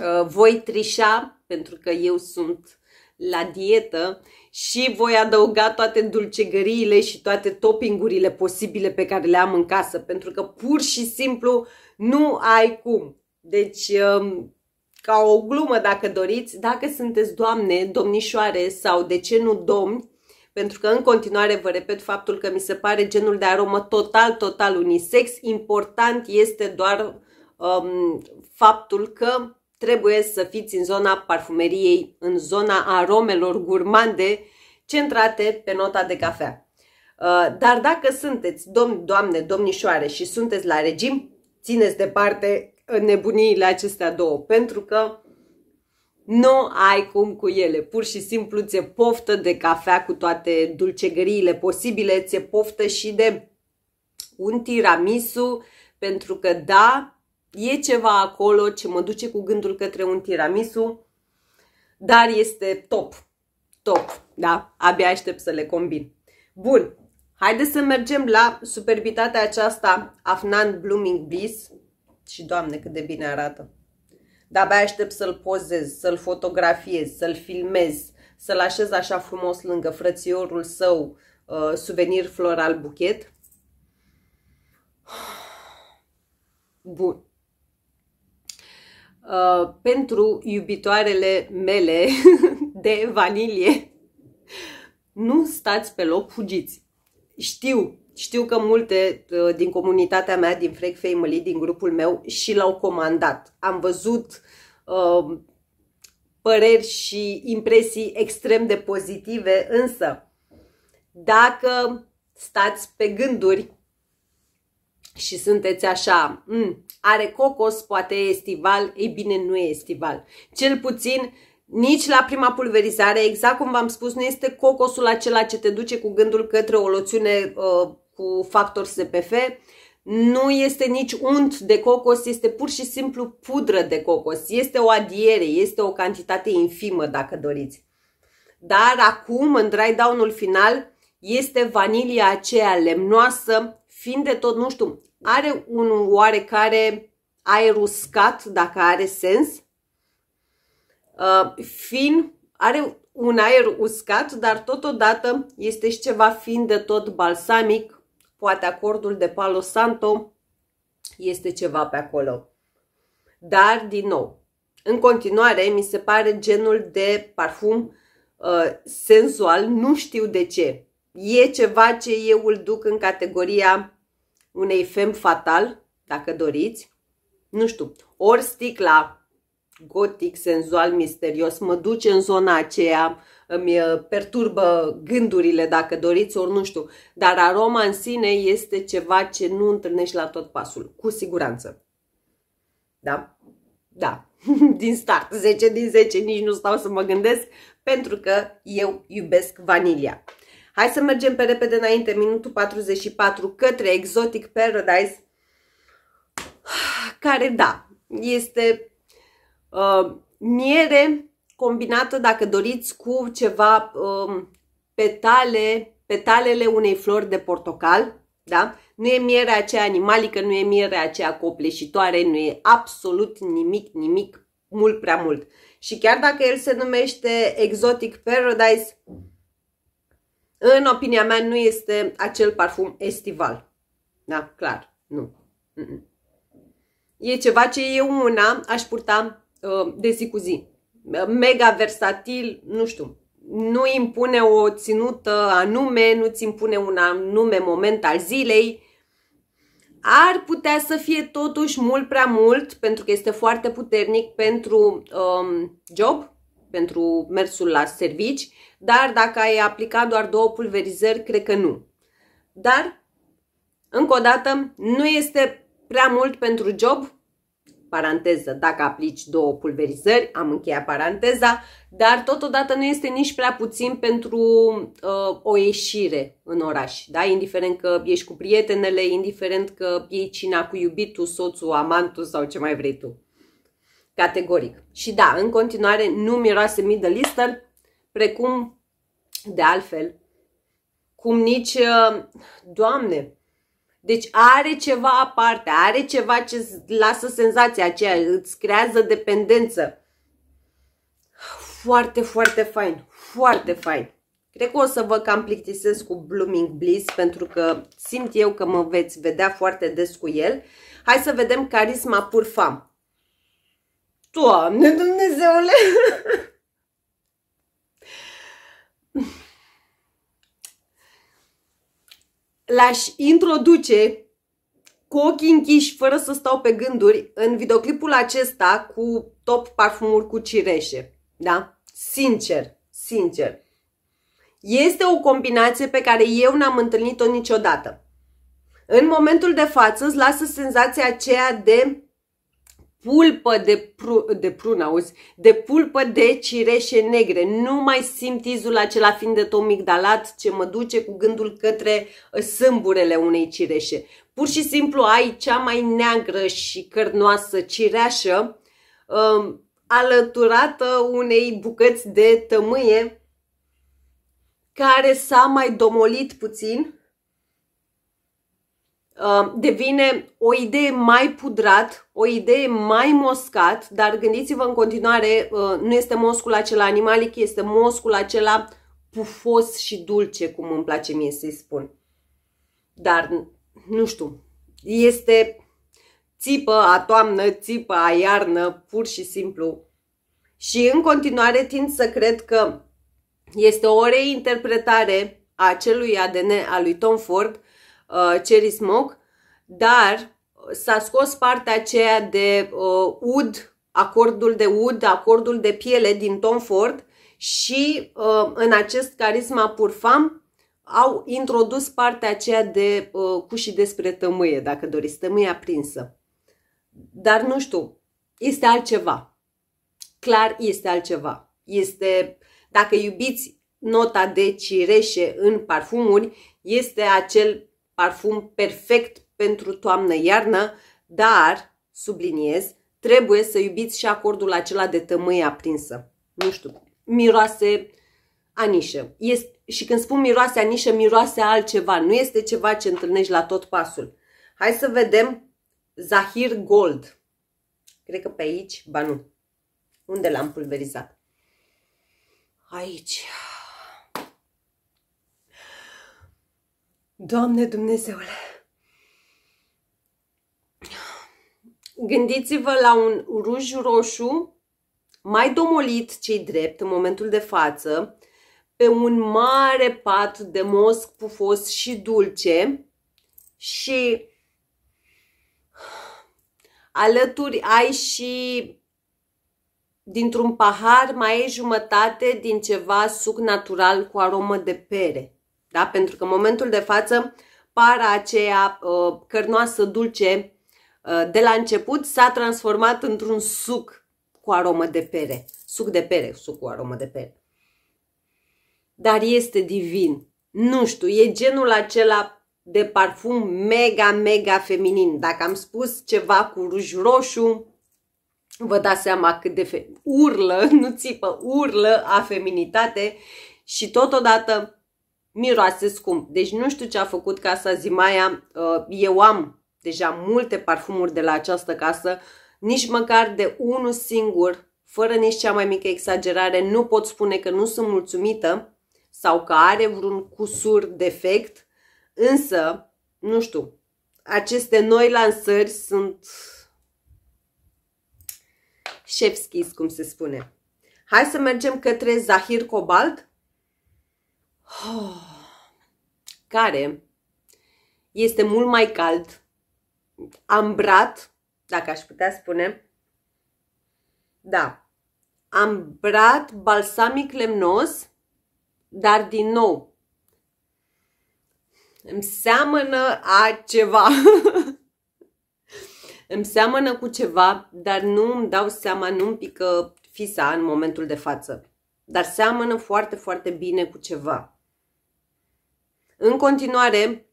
uh, voi trișa pentru că eu sunt la dietă și voi adăuga toate dulcegăriile și toate toppingurile posibile pe care le am în casă, pentru că pur și simplu nu ai cum. Deci, um, ca o glumă dacă doriți, dacă sunteți doamne, domnișoare sau de ce nu domni, pentru că în continuare vă repet faptul că mi se pare genul de aromă total, total unisex. Important este doar um, faptul că trebuie să fiți în zona parfumeriei, în zona aromelor gurmande centrate pe nota de cafea. Uh, dar dacă sunteți domn, doamne, domnișoare și sunteți la regim, țineți departe nebuniile acestea două, pentru că nu ai cum cu ele, pur și simplu ți-e poftă de cafea cu toate dulcegăriile posibile, ți-e poftă și de un tiramisu, pentru că da, e ceva acolo ce mă duce cu gândul către un tiramisu, dar este top, top, da? Abia aștept să le combin. Bun, haideți să mergem la superbitatea aceasta Afnan Blooming Bliss și doamne cât de bine arată. Dar abia aștept să-l pozez, să-l fotografiez, să-l filmez, să-l așez așa frumos lângă frățiorul său, uh, suvenir floral buchet. Bun. Uh, pentru iubitoarele mele de vanilie. Nu stați pe loc, fugiți. Știu, știu că multe uh, din comunitatea mea, din Freak Family, din grupul meu, și l-au comandat. Am văzut uh, păreri și impresii extrem de pozitive, însă dacă stați pe gânduri și sunteți așa, mm, are cocos, poate e estival, ei bine, nu e estival. Cel puțin nici la prima pulverizare, exact cum v-am spus, nu este cocosul acela ce te duce cu gândul către o loțiune uh, cu factor SPF, nu este nici unt de cocos, este pur și simplu pudră de cocos. Este o adiere, este o cantitate infimă dacă doriți. Dar acum, în dry down-ul final, este vanilia aceea lemnoasă, fiind de tot, nu știu, are un oarecare aer uscat, dacă are sens, uh, fin, are un aer uscat, dar totodată este și ceva fin de tot balsamic, poate acordul de Palo Santo este ceva pe acolo. Dar, din nou, în continuare, mi se pare genul de parfum uh, senzual, nu știu de ce. E ceva ce eu îl duc în categoria unei fem fatal, dacă doriți, nu știu, ori sticla gotic, senzual, misterios, mă duce în zona aceea, îmi uh, perturbă gândurile, dacă doriți, ori nu știu. Dar aroma în sine este ceva ce nu întâlnești la tot pasul, cu siguranță. Da? Da. din start, 10 din 10, nici nu stau să mă gândesc, pentru că eu iubesc vanilia. Hai să mergem pe repede înainte, minutul 44, către Exotic Paradise, care, da, este uh, miere combinată, dacă doriți, cu ceva uh, petale, petalele unei flori de portocal, da? Nu e mierea aceea animalică, nu e mierea aceea copleșitoare, nu e absolut nimic, nimic mult prea mult. Și chiar dacă el se numește Exotic Paradise, în opinia mea nu este acel parfum estival. Da? Clar. Nu. Mm -mm. E ceva ce eu una aș purta uh, de zi cu zi. Uh, mega versatil, nu știu. Nu impune o ținută anume, nu-ți impune un anume moment al zilei. Ar putea să fie totuși mult prea mult, pentru că este foarte puternic pentru um, job, pentru mersul la servici, dar dacă ai aplicat doar două pulverizări, cred că nu. Dar, încă o dată, nu este prea mult pentru job, paranteză, dacă aplici două pulverizări, am încheiat paranteza, dar totodată nu este nici prea puțin pentru uh, o ieșire în oraș, da? indiferent că ești cu prietenele, indiferent că iei cina cu iubitul, soțul, amantul sau ce mai vrei tu categoric. Și da, în continuare nu miroase Middle Eastern, precum de altfel, cum nici, ă, doamne, deci are ceva aparte, are ceva ce îți lasă senzația aceea, îți creează dependență. Foarte, foarte fain, foarte fain. Cred că o să vă cam plictisesc cu Blooming Bliss pentru că simt eu că mă veți vedea foarte des cu el. Hai să vedem Carisma Purfam. Doamne Dumnezeule! L-aș introduce cu ochii închiși, fără să stau pe gânduri, în videoclipul acesta cu top parfumuri cu cireșe. Da? Sincer, sincer. Este o combinație pe care eu n-am întâlnit-o niciodată. În momentul de față îți lasă senzația aceea de pulpă de, pru, de prun, auzi, de pulpă de cireșe negre. Nu mai simt izul acela fiind de tomigdalat ce mă duce cu gândul către ă, sâmburele unei cireșe. Pur și simplu ai cea mai neagră și cărnoasă cireașă um, alăturată unei bucăți de tămâie care s-a mai domolit puțin Uh, devine o idee mai pudrat, o idee mai moscat, dar gândiți-vă în continuare, uh, nu este moscul acela animalic, este moscul acela pufos și dulce, cum îmi place mie să-i spun. Dar, nu știu, este țipă a toamnă, țipă a iarnă, pur și simplu. Și în continuare tind să cred că este o reinterpretare a acelui ADN al lui Tom Ford, Uh, Cherry Smoke, dar s-a scos partea aceea de uh, ud, acordul de ud, acordul de piele din Tom Ford și uh, în acest carisma purfam au introdus partea aceea de uh, și despre tămâie, dacă doriți, tămâie aprinsă. Dar nu știu, este altceva. Clar este altceva. Este, dacă iubiți nota de cireșe în parfumuri, este acel parfum perfect pentru toamnă-iarnă, dar, subliniez, trebuie să iubiți și acordul acela de tămâie aprinsă. Nu știu, miroase anișă. Este, și când spun miroase anișă, miroase altceva. Nu este ceva ce întâlnești la tot pasul. Hai să vedem Zahir Gold. Cred că pe aici, ba nu. Unde l-am pulverizat? Aici. Doamne Dumnezeule! Gândiți-vă la un ruj roșu mai domolit, cei drept, în momentul de față, pe un mare pat de mosc pufos și dulce și alături ai și dintr-un pahar mai ai jumătate din ceva suc natural cu aromă de pere. Da? Pentru că în momentul de față para aceea uh, cărnoasă, dulce, uh, de la început s-a transformat într-un suc cu aromă de pere. Suc de pere, suc cu aromă de pere. Dar este divin. Nu știu, e genul acela de parfum mega, mega feminin. Dacă am spus ceva cu ruj roșu, vă dați seama cât de fe- urlă, nu țipă, urlă a feminitate și totodată miroase scump. Deci nu știu ce a făcut casa Zimaia. Uh, eu am deja multe parfumuri de la această casă, nici măcar de unul singur, fără nici cea mai mică exagerare, nu pot spune că nu sunt mulțumită sau că are vreun cusur, defect, însă, nu știu, aceste noi lansări sunt șefschis, cum se spune. Hai să mergem către Zahir Cobalt. care este mult mai cald, ambrat, dacă aș putea spune, da, ambrat balsamic lemnos, dar din nou, îmi seamănă a ceva. îmi seamănă cu ceva, dar nu îmi dau seama, nu îmi pică fisa în momentul de față. Dar seamănă foarte, foarte bine cu ceva. În continuare,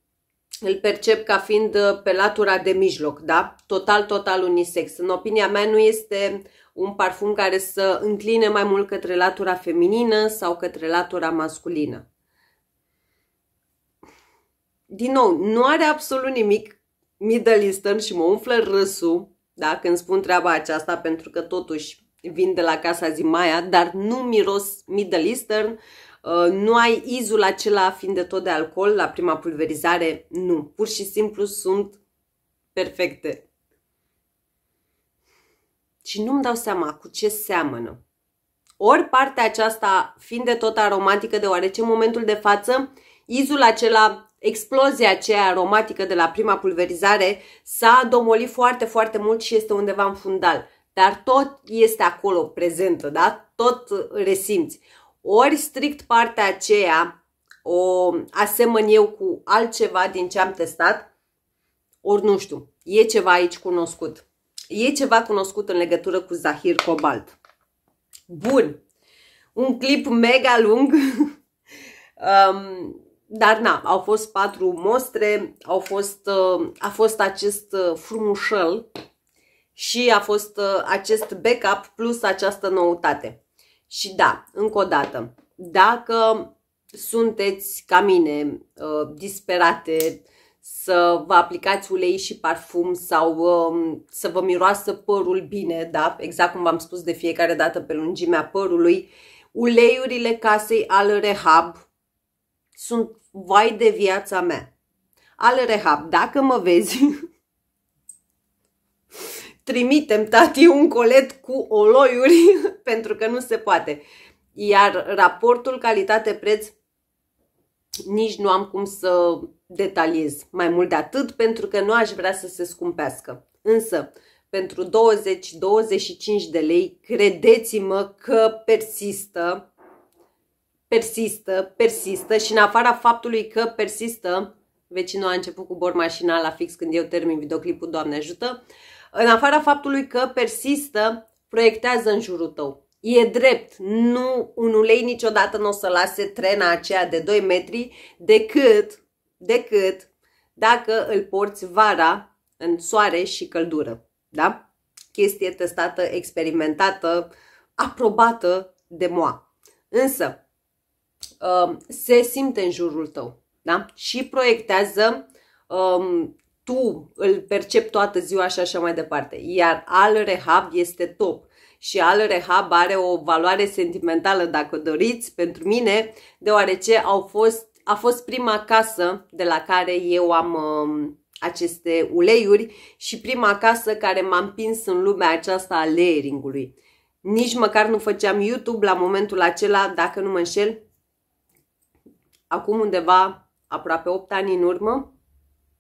îl percep ca fiind uh, pe latura de mijloc, da? Total, total unisex. În opinia mea nu este un parfum care să încline mai mult către latura feminină sau către latura masculină. Din nou, nu are absolut nimic Middle Eastern și mă umflă râsul da, când spun treaba aceasta, pentru că totuși vin de la casa Zimaia, dar nu miros Middle Eastern, Uh, nu ai izul acela fiind de tot de alcool la prima pulverizare, nu. Pur și simplu sunt perfecte. Și nu-mi dau seama cu ce seamănă. Ori partea aceasta fiind de tot aromatică, deoarece în momentul de față izul acela, explozia aceea aromatică de la prima pulverizare s-a domolit foarte, foarte mult și este undeva în fundal. Dar tot este acolo prezentă, da? Tot resimți ori strict partea aceea o asemăn eu cu altceva din ce am testat, ori nu știu, e ceva aici cunoscut. E ceva cunoscut în legătură cu Zahir Cobalt. Bun, un clip mega lung, um, dar na, au fost patru mostre, au fost, uh, a fost acest uh, frumușel și a fost uh, acest backup plus această noutate. Și da, încă o dată, dacă sunteți ca mine uh, disperate să vă aplicați ulei și parfum sau um, să vă miroasă părul bine, da? exact cum v-am spus de fiecare dată pe lungimea părului, uleiurile casei al Rehab sunt vai de viața mea. Al Rehab, dacă mă vezi, trimitem tati un colet cu oloiuri pentru că nu se poate. Iar raportul calitate-preț nici nu am cum să detaliez mai mult de atât pentru că nu aș vrea să se scumpească. Însă, pentru 20-25 de lei, credeți-mă că persistă, persistă, persistă și în afara faptului că persistă, vecinul a început cu bormașina la fix când eu termin videoclipul, Doamne ajută, uh, în afara faptului că persistă, proiectează în jurul tău. E drept, nu un ulei niciodată nu o să lase trena aceea de 2 metri decât, decât dacă îl porți vara în soare și căldură. Da? Chestie testată, experimentată, aprobată de moa. Însă, um, se simte în jurul tău da? și proiectează um, tu îl percepi toată ziua și așa mai departe. Iar al rehab este top și al rehab are o valoare sentimentală, dacă doriți, pentru mine, deoarece au fost, a fost prima casă de la care eu am uh, aceste uleiuri și prima casă care m-a împins în lumea aceasta a layering-ului. Nici măcar nu făceam YouTube la momentul acela, dacă nu mă înșel, acum undeva aproape 8 ani în urmă,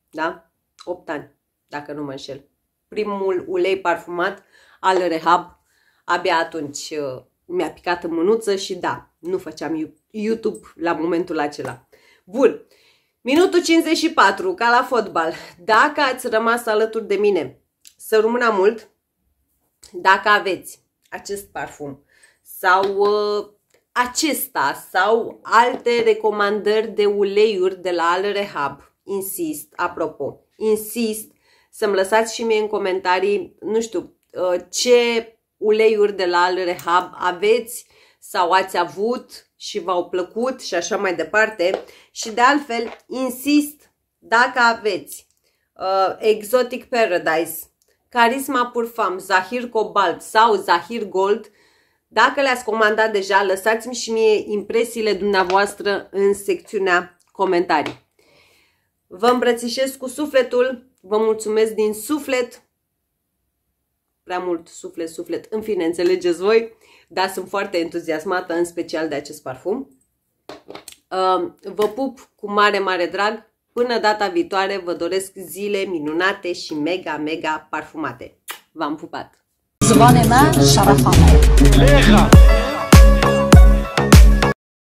da? 8 ani, dacă nu mă înșel. Primul ulei parfumat al Rehab, abia atunci uh, mi-a picat în mânuță și da, nu făceam YouTube la momentul acela. Bun, minutul 54, ca la fotbal. Dacă ați rămas alături de mine, să rămână mult, dacă aveți acest parfum sau uh, acesta sau alte recomandări de uleiuri de la Al Rehab, insist, apropo, insist să-mi lăsați și mie în comentarii, nu știu, uh, ce uleiuri de la Rehab aveți sau ați avut și v-au plăcut și așa mai departe. Și de altfel, insist, dacă aveți uh, Exotic Paradise, Carisma Purfam, Zahir Cobalt sau Zahir Gold, dacă le-ați comandat deja, lăsați-mi și mie impresiile dumneavoastră în secțiunea comentarii. Vă îmbrățișez cu sufletul, vă mulțumesc din suflet, prea mult suflet, suflet, în fine, înțelegeți voi, dar sunt foarte entuziasmată, în special de acest parfum. Ehm, vă pup cu mare, mare drag, până data viitoare vă doresc zile minunate și mega, mega parfumate. V-am pupat! زبان من شرفم